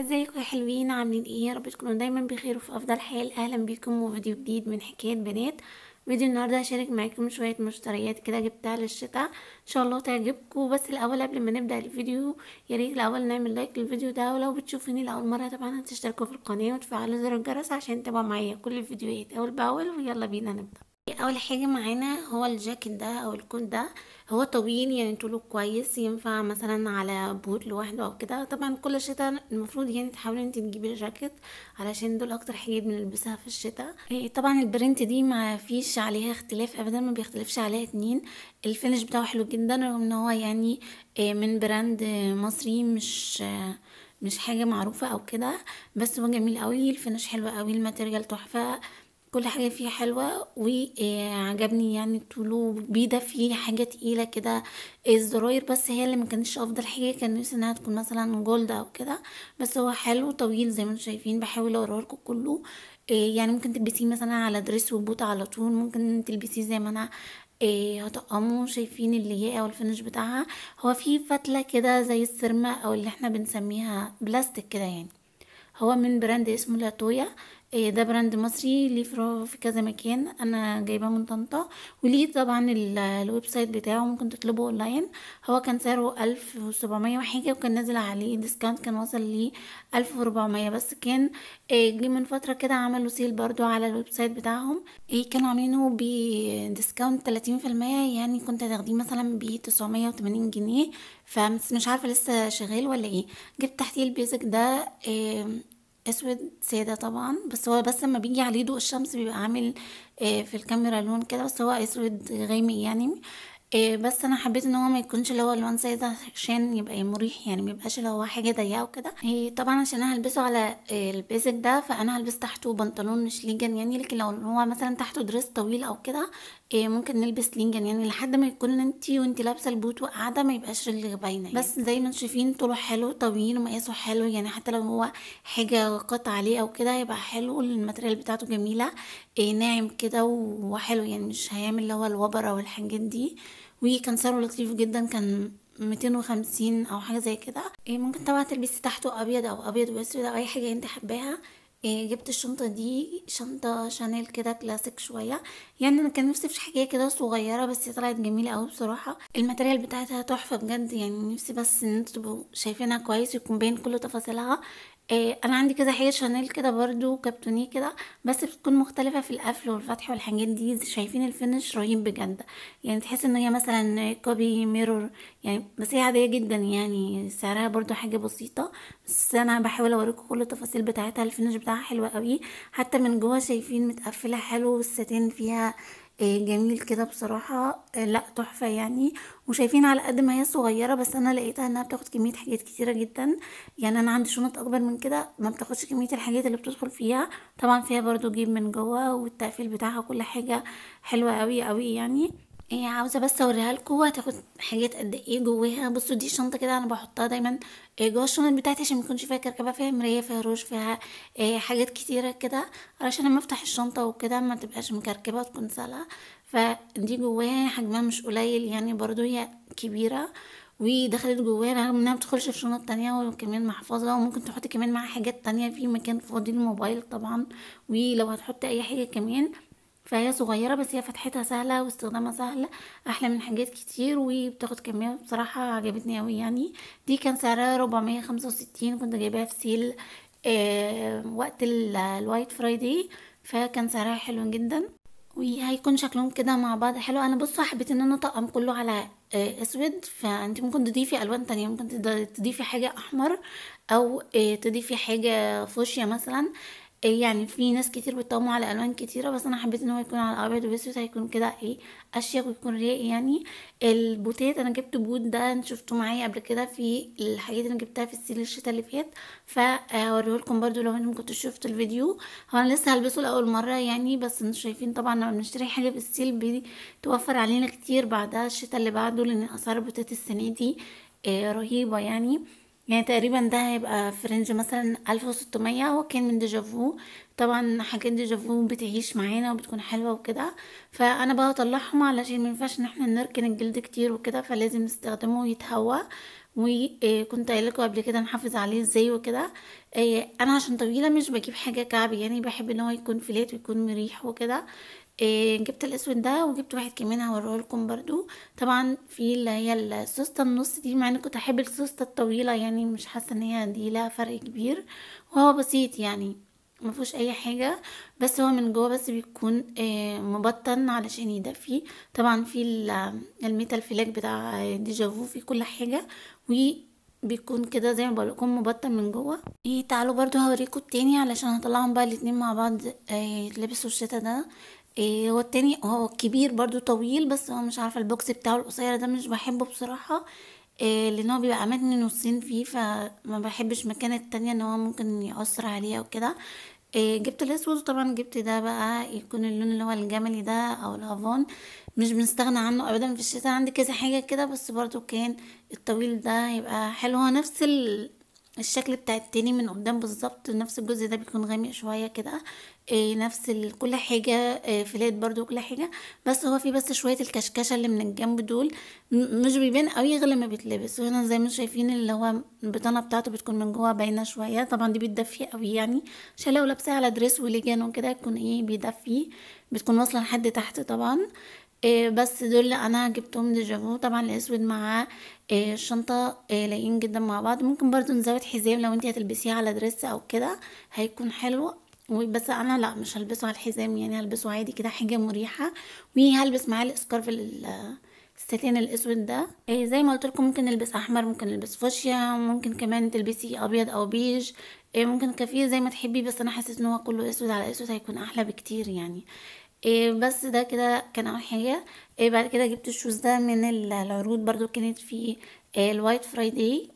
ازيكم يا حلوين عاملين ايه يا رب تكونوا دايما بخير وفي افضل حال اهلا بيكم وفيديو جديد من حكايه بنات فيديو النهارده هشارك معاكم شويه مشتريات كده جبتها للشتاء ان شاء الله تعجبكم بس الاول قبل ما نبدا الفيديو يا ريت الاول نعمل لايك للفيديو ده ولو بتشوفوني لاول مره طبعا هتشتركوا في القناه وتفعلوا زر الجرس عشان تبقوا معايا كل الفيديوهات اول باول ويلا بينا نبدا اول حاجه معانا هو الجاكيت ده او الكوت ده هو طويل يعني طوله كويس ينفع مثلا على بوت لوحده او كده طبعا كل شتاء المفروض يعني تحاولي انت تجيبي الجاكيت علشان دول اكتر حاجه بنلبسها في الشتاء إيه، طبعا البرنت دي ما فيش عليها اختلاف ابدا ما بيختلفش عليها اتنين الفينش بتاعه حلو جدا رغم ان هو يعني آه، من براند مصري مش مش حاجه معروفه او كده بس هو جميل قوي الفينش حلو قوي الماتيريال تحفه كل حاجة فيه حلوة وعجبني آه، يعني طوله بيدا فيه حاجة تقيلة كده الزراير آه، بس هي اللي مكانتش افضل حاجة كان نفسي انها تكون مثلا جولد او كده بس هو حلو طويل زي ما انتم شايفين بحاول اوريهولكم كله آه، يعني ممكن تلبسيه مثلا على دريس وبوت على طول ممكن تلبسيه زي ما انا إيه هطقمه شايفين اللي او بتاعها هو في فتلة كده زي السرمة او اللي احنا بنسميها بلاستيك كده يعني هو من براند اسمه لاتويا إيه، ده براند مصري ليه فروع في كذا مكان انا جايباه من طنطا وليه طبعا الويب سايت بتاعه ممكن تطلبه اونلاين هو كان سعره الف وسبعمية وحاجة وكان نازل عليه ديسكاونت كان وصل ليه الف وربعمية بس كان إيه، جه من فترة كده عملوا سيل برضو على الويب سايت بتاعهم إيه، كانوا عاملينه بديسكاونت تلاتين في المية يعني كنت هتاخديه مثلا بتسعمية وتمانين جنيه فمش عارفة لسه شغال ولا ايه جبت تحتيه البيزك ده اسود ساده طبعا بس هو بس لما بيجي عليه ضوء الشمس بيبقى عامل آه، في الكاميرا لون كده بس هو اسود غامق يعني آه، بس انا حبيت ان هو ما يكونش اللي هو الوان ساده عشان يبقى مريح يعني ما يبقاش اللي هو حاجه ضيقه وكده إيه، طبعا عشان انا هلبسه على آه، البيزك ده فانا هلبس تحته بنطلون مش ليجن يعني لكن لو هو مثلا تحته دريس طويل او كده إيه ممكن نلبس لينجن يعني لحد ما يكون انتي وانتي لابسه البوت وقاعده ما يبقاش رجلك باينه يعني. بس زي ما شايفين طوله حلو طويل ومقاسه حلو يعني حتى لو هو حاجه قطع عليه او كده هيبقى حلو الماتريال بتاعته جميله إيه ناعم كده وحلو يعني مش هيعمل اللي هو الوبره والحاجات دي وكان سعره لطيف جدا كان 250 او حاجه زي كده إيه ممكن طبعا تلبسي تحته ابيض او ابيض واسود او اي حاجه انت حباها إيه، جبت الشنطة دي شنطة شانيل كده كلاسيك شوية يعني انا كان نفسي في حاجة كده صغيرة بس طلعت جميلة اوي بصراحة الماتريال بتاعتها تحفة بجد يعني نفسي بس ان انتوا تبقوا شايفينها كويس ويكون باين كل تفاصيلها آآ آه، أنا عندي كده حاجة شانيل كده برضو كابتونيه كده، بس بتكون مختلفة في القفل والفتح والحاجات دي، شايفين الفينش رهيب بجد، يعني تحس إن هي مثلًا كوبي ميرور يعني بس هي عادية جدًا يعني سعرها برضو حاجة بسيطة، بس أنا بحاول أورّيكم كل التفاصيل بتاعتها الفينش بتاعها حلو قوي حتى من جوّه شايفين متقفّلة حلو والستين فيها آه، جميل كده بصراحة آه، لا تحفة يعني وشايفين على قد ما هي صغيرة بس انا لقيتها انها بتاخد كمية حاجات كتيرة جدا يعني انا عندي شنط اكبر من كده ما بتاخدش كمية الحاجات اللي بتدخل فيها طبعا فيها برضو جيب من جوه والتقفيل بتاعها كل حاجة حلوة قوي قوي يعني إيه عاوزة بس اوريها لكم هتاخد حاجات قد ايه جواها بصوا دي شنطة كده انا بحطها دايما إيه جوا الشنط بتاعتي عشان يكونش فيها كركبة فيها مراية فيها روج فيها إيه حاجات كتيرة كده علشان لما افتح الشنطة وكده ما تبقاش مكركبة وتكون سهلة فدي جواها حجمها مش قليل يعني برضو هي كبيرة ودخلت جواها رغم انها متدخلش في شنط تانية وكمان محفظة وممكن تحطي كمان معاها حاجات تانية في مكان فاضي الموبايل طبعا ولو هتحطي اي حاجة كمان فهي صغيرة بس هي فتحتها سهلة واستخدامها سهل أحلى من حاجات كتير وبتاخد كمية بصراحة عجبتني أوي يعني دي كان سعرها ربعمية خمسة وستين كنت جايباها في سيل آه وقت الوايت فرايدي فكان سعرها حلو جدا وهيكون شكلهم كده مع بعض حلو انا بصوا حبيت ان انا اطقم كله على آه، اسود فانت ممكن تضيفي الوان تانية ممكن تضيفي حاجة احمر او آه، تضيفي حاجة فوشيا مثلا إيه يعني في ناس كتير بتطمو على الوان كتيره بس انا حبيت ان هو يكون على ابيض واسود هيكون كده ايه اشيك ويكون رايق يعني البوتات انا جبت بوت ده أنا شفته معايا قبل كده في الحاجات اللي انا جبتها في السيل الشتا اللي فات لكم برضو لو انتم كنتوا شفتوا الفيديو هو انا لسه هلبسه لاول مره يعني بس انتم شايفين طبعا لما بنشتري حاجه في السيل بتوفر علينا كتير بعدها الشتا اللي بعده لان اسعار البوتات السنه دي آه، رهيبه يعني يعني تقريبا ده هيبقى في رينج مثلا ألف وستمية هو كان من ديجافو طبعا حاجات ديجافو بتعيش معانا وبتكون حلوة وكده فأنا بقى أطلعهم علشان مينفعش إن احنا نركن الجلد كتير وكده فلازم نستخدمه ويتهوى وكنت قايله لكم قبل كده نحافظ عليه ازاي وكده إيه، انا عشان طويله مش بجيب حاجه كعب يعني بحب ان هو يكون فلات ويكون مريح وكده إيه جبت الاسود ده وجبت واحد كمان هوريه لكم برضو طبعا في اللي هي السوسته النص دي مع اني كنت احب السوسته الطويله يعني مش حاسه ان هي دي لها فرق كبير وهو بسيط يعني ما فيهوش اي حاجه بس هو من جوه بس بيكون إيه مبطن علشان يدفي طبعا في الميتال فلاك بتاع ديجافو في كل حاجه بيكون كده زي ما لكم مبطن من جوه ايه تعالوا برضو هوريكم التاني علشان هطلعهم بقى الاتنين مع بعض إيه الشتا ده إيه والتاني هو كبير برضو طويل بس هو مش عارفه البوكس بتاعه القصير ده مش بحبه بصراحه إيه لان هو بيبقى عاملني نصين فيه فما بحبش مكان التانية ان هو ممكن يأثر عليها وكده إيه جبت الاسود طبعا جبت ده بقى يكون اللون اللي هو الجملي ده او الهافون مش بنستغنى عنه ابدا في الشتاء عندي كذا حاجه كده بس برضو كان الطويل ده هيبقى حلو هو نفس ال الشكل بتاع التاني من قدام بالظبط نفس الجزء ده بيكون غامق شوية كده آه، نفس كل حاجة آه، فلات برضو كل حاجة بس هو في بس شوية الكشكشة اللي من الجنب دول مش بيبان قوي غير لما بيتلبس وهنا زي ما شايفين اللي هو البطانة بتاعته بتكون من جوه باينة شوية طبعا دي بتدفي قوي يعني عشان لو لابساها على دريس وليجان وكده يكون ايه بيدفي بتكون واصلة لحد تحت طبعا إيه بس دول انا جبتهم ديجافو طبعا الاسود مع إيه الشنطه إيه جدا مع بعض ممكن برضو نزود حزام لو انت هتلبسيه على دريس او كده هيكون حلو بس انا لا مش هلبسه على الحزام يعني هلبسه عادي كده حاجه مريحه وهلبس معاه الاسكارف الستان الاسود ده إيه زي ما قلت لكم ممكن نلبس احمر ممكن نلبس فوشيا ممكن كمان تلبسي ابيض او بيج إيه ممكن كافيه زي ما تحبي بس انا حاسه ان هو كله اسود على اسود هيكون احلى بكتير يعني إيه بس ده كده كان اول حاجه إيه بعد كده جبت الشوز ده من العروض برضو كانت في إيه الوايت فرايداي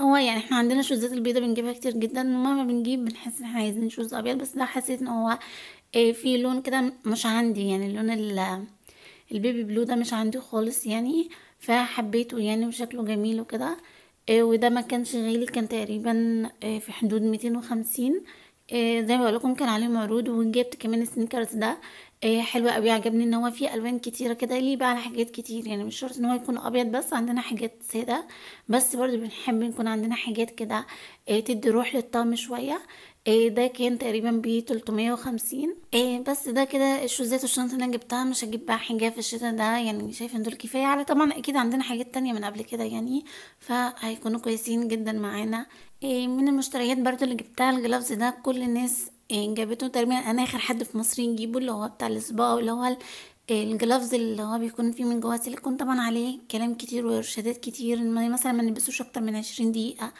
هو يعني احنا عندنا شوزات البيضه بنجيبها كتير جدا ومهما بنجيب بنحس ان احنا عايزين شوز ابيض بس ده حسيت ان هو إيه في لون كده مش عندي يعني اللون البيبي بلو ده مش عندي خالص يعني فحبيته يعني وشكله جميل وكده إيه وده ما كانش غالي كان تقريبا إيه في حدود ميتين وخمسين إيه زي ما بقول لكم كان عليهم عروض وجبت كمان السنيكرز ده ايه حلو قوي عجبني ان هو فيه الوان كتيره كده ليه بقى على حاجات كتير يعني مش شرط ان هو يكون ابيض بس عندنا حاجات ساده بس برضو بنحب نكون عندنا حاجات كده ايه تدي روح للطعم شويه ايه ده كان تقريبا ب 350 ايه آه، بس ده كده الشوزات والشنطه اللي انا جبتها مش هجيب بقى حاجه في الشتا ده يعني شايفه ان دول كفايه على طبعا اكيد عندنا حاجات تانية من قبل كده يعني فهيكونوا كويسين جدا معانا آه، من المشتريات برضو اللي جبتها الجلافز ده كل الناس يعني جابته تقريبا انا اخر حد في مصر نجيبه اللي هو بتاع الصباع اللي هو الجلافز اللي هو بيكون فيه من جوه سيليكون طبعا عليه كلام كتير وارشادات كتير مثلا ما نلبسوش اكتر من عشرين دقيقة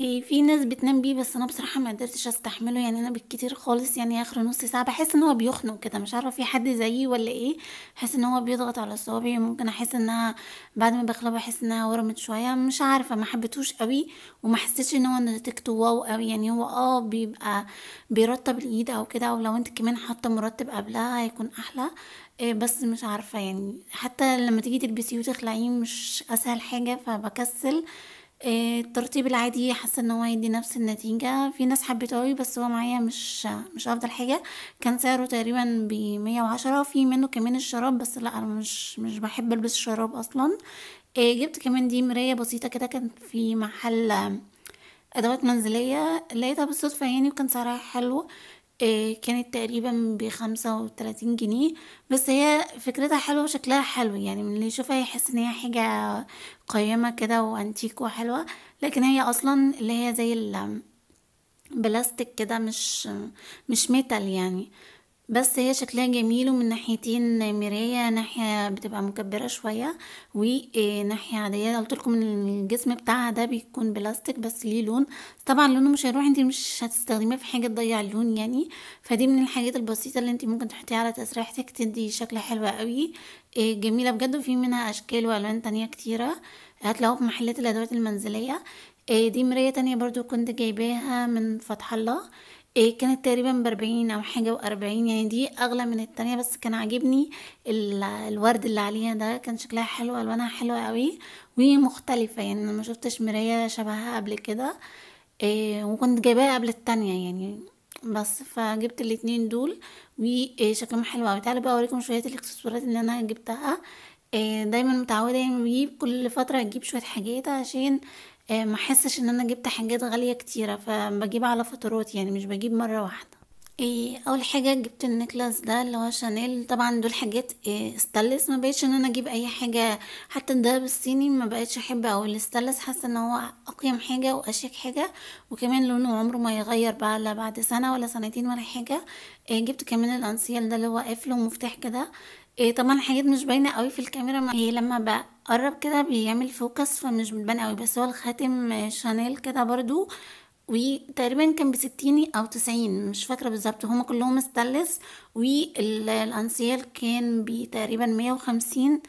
إيه في ناس بتنام بيه بس انا بصراحه ما قدرتش استحمله يعني انا بالكتير خالص يعني اخر نص ساعه بحس ان هو بيخنق كده مش عارفه في حد زيي ولا ايه بحس ان هو بيضغط على صوابعي ممكن احس انها بعد ما بخلى بحس انها ورمت شويه مش عارفه ما حبيتهوش قوي وما حسيتش ان هو نتيجته واو قوي يعني هو اه بيبقى بيرطب الايد او كده او لو انت كمان حاطه مرطب قبلها هيكون احلى إيه بس مش عارفه يعني حتى لما تيجي تلبسيه وتخلعيه مش اسهل حاجه فبكسل آه، الترطيب العادي حاسة إن هو هيدّي نفس النتيجة، في ناس حبّته أوي بس هو معايا مش مش أفضل حاجة، كان سعره تقريبًا ب110 وفي منّه كمان الشراب بس لأ أنا مش مش بحب ألبس شراب أصلًا، آه، جبت كمان دي مراية بسيطة كده كانت في محل أدوات منزلية، لقيتها بالصدفة يعني وكان سعرها حلو. آه، كانت تقريبا بخمسة وتلاتين جنيه، بس هي فكرتها حلوة وشكلها حلو، يعني من اللي يشوفها يحس إن هي حاجة قيّمة كده وأنتيك وحلوة، لكن هي أصلًا اللي هي زي ال كده مش مش ميتال يعني. بس هي شكلها جميل ومن ناحيتين مراية ناحية بتبقى مكبرة شوية وناحية آه، عادية لكم ان الجسم بتاعها ده بيكون بلاستيك بس ليه لون طبعا لونه مش هيروح انت مش هتستخدميه في حاجة تضيع اللون يعني فدي من الحاجات البسيطة اللي انت ممكن تحطيها على تسريحتك تدي شكل حلو قوي آه، جميلة بجد وفي منها اشكال والوان تانية كتيرة هتلاقوها في محلات الادوات المنزلية آه، دي مراية تانية برضو كنت جايباها من فتح الله إيه كانت تقريبا بأربعين أو حاجة وأربعين يعني دي أغلى من التانية بس كان عاجبني الورد اللي عليها ده كان شكلها حلو ألوانها حلوة قوي ومختلفة يعني أنا ما شفتش مراية شبهها قبل كده إيه وكنت جايباها قبل التانية يعني بس فجبت الاتنين دول وشكلهم إيه، حلو قوي تعالوا بقى اوريكم شويه الاكسسوارات اللي انا جبتها إيه، دايما متعوده يعني بجيب كل فتره اجيب شويه حاجات عشان آه، ما احسش ان انا جبت حاجات غاليه كتيره فبجيب على فترات يعني مش بجيب مره واحده إيه اول حاجه جبت النكلاس ده اللي هو شانيل طبعا دول حاجات إيه استلس ما بقتش ان انا اجيب اي حاجه حتى الدهب الصيني ما بقتش احب او الاستلس حاسه ان هو اقيم حاجه واشيك حاجه وكمان لونه عمره ما يغير بقى لا بعد سنه ولا سنتين ولا حاجه إيه جبت كمان الانسيال ده اللي هو قفل ومفتاح كده إيه طبعا حاجات مش باينة قوي في الكاميرا ما هي لما بقرب كده بيعمل فوكس فمش بتبان قوي بس هو الخاتم شانيل كده برضو وتقريبا كان بستيني او تسعين مش فاكرة بالظبط هما كلهم استانلس والانسيال كان بتقريبا مية وخمسين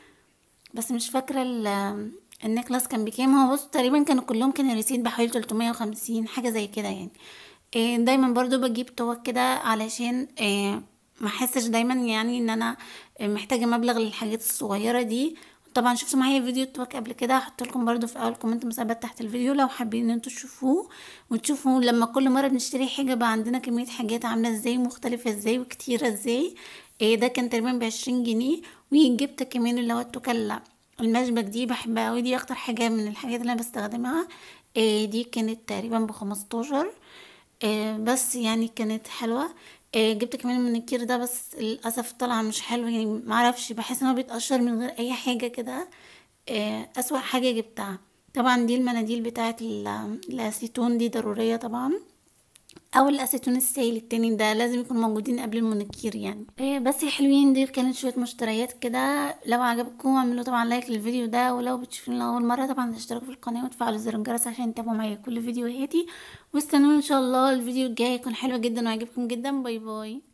بس مش فاكرة النكلاس كان بكام هو بص تقريبا كانوا كلهم كانوا ريسيت بحوالي تلتمية وخمسين حاجة زي كده يعني إيه، دايما برضو بجيب توك كده علشان إيه، ما حسش دايما يعني ان انا محتاجه مبلغ للحاجات الصغيره دي طبعا شفتوا معايا فيديو التوك قبل كده هحط لكم برده في اول كومنت مثبت تحت الفيديو لو حابين ان انتوا تشوفوه وتشوفوا لما كل مره بنشتري حاجه بقى عندنا كميه حاجات عامله ازاي مختلفه ازاي وكتيره ازاي إيه ده كان تقريبا بعشرين جنيه وجبت كمان اللي هو التوكلا المشبك دي بحبها اوي دي اكتر حاجه من الحاجات اللي انا بستخدمها إيه دي كانت تقريبا بخمستاشر إيه بس يعني كانت حلوه آه، جبت كمان المنكير ده بس للاسف طلع مش حلو يعني معرفش بحس ان هو بيتقشر من غير اي حاجه كده آه، اسوا حاجه جبتها طبعا دي المناديل بتاعه الاسيتون دي ضروريه طبعا او الاسيتون السائل التاني ده لازم يكونوا موجودين قبل المونيكير يعني إيه بس حلوين دول كانت شويه مشتريات كده لو عجبكم اعملوا طبعا لايك للفيديو ده ولو بتشوفوني لاول مره طبعا تشتركوا في القناه وتفعلوا زر الجرس عشان تتابعوا معايا كل فيديوهاتي واستنوني ان شاء الله الفيديو الجاي يكون حلو جدا ويعجبكم جدا باي باي